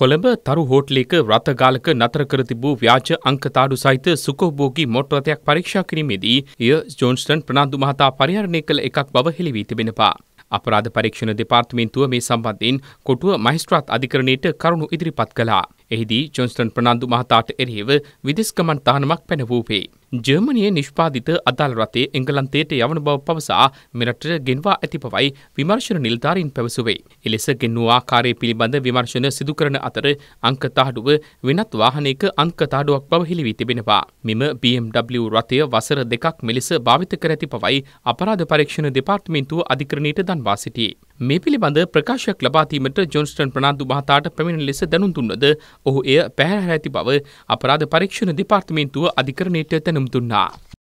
කොළඹ තරු හෝටලයක රථගාලක නතර කර තිබූ ව්‍යාජ අංකතාඩු සහිත සුකෝභෝගී මොට් රථයක් පරීක්ෂා කිරීමේදී එය ජෝන්ස්ටන් ප්‍රනාන්දු මහතා පරිහරණය කළ එකක් බව හෙළි වී තිබෙනවා. අපරාධ පරීක්ෂණ දෙපාර්තමේන්තුව මේ සම්බන්ධයෙන් කොටුව මහිස්ත්‍රාත් අධිකරණයට කරුණු ඉදිරිපත් කළා. එහිදී ජොන්ස්ටන් ප්‍රනාන්දු මහතාට එරෙහිව විදෙස් ගමන් තහනමක් පැනවූවේ. ජර්මනයේ නිෂ්පාදිත අදාළ රථය එංගලන්තයට යවන බව පවසා මෙරට ගෙන්වා ඇති බවයි විමර්ශන නිලධාරීන් පැවසුවේ. එලෙස ගෙන්වූ ආකාරය පිළිබඳ විමර්ශන සිදු කරන අතර අංක තාඩුව වෙනත් වාහනයක අංක තාඩුවක් බව හෙළිවී තිබෙනවා. මෙම BMW රථය වසර දෙකක් මෙලෙස භාවිත කර ඇති බවයි අපරාධ පරීක්ෂණ දෙපාර්තමේන්තුව අධිකරණයට දන්වා සිටියේ. මේ පිළිබඳ ප්‍රකාශයක් ලබාදීමට ජොන්ස්ටන් ප්‍රනාාන්දු මහතාට පැමිණ ලෙස දැනුම් දුන්නද ඔහු එය පැහැර ඇති බව අපරාධ පරීක්ෂණ දෙපාර්තමේන්තුව අධිකරණයට තැනම් දුන්නා.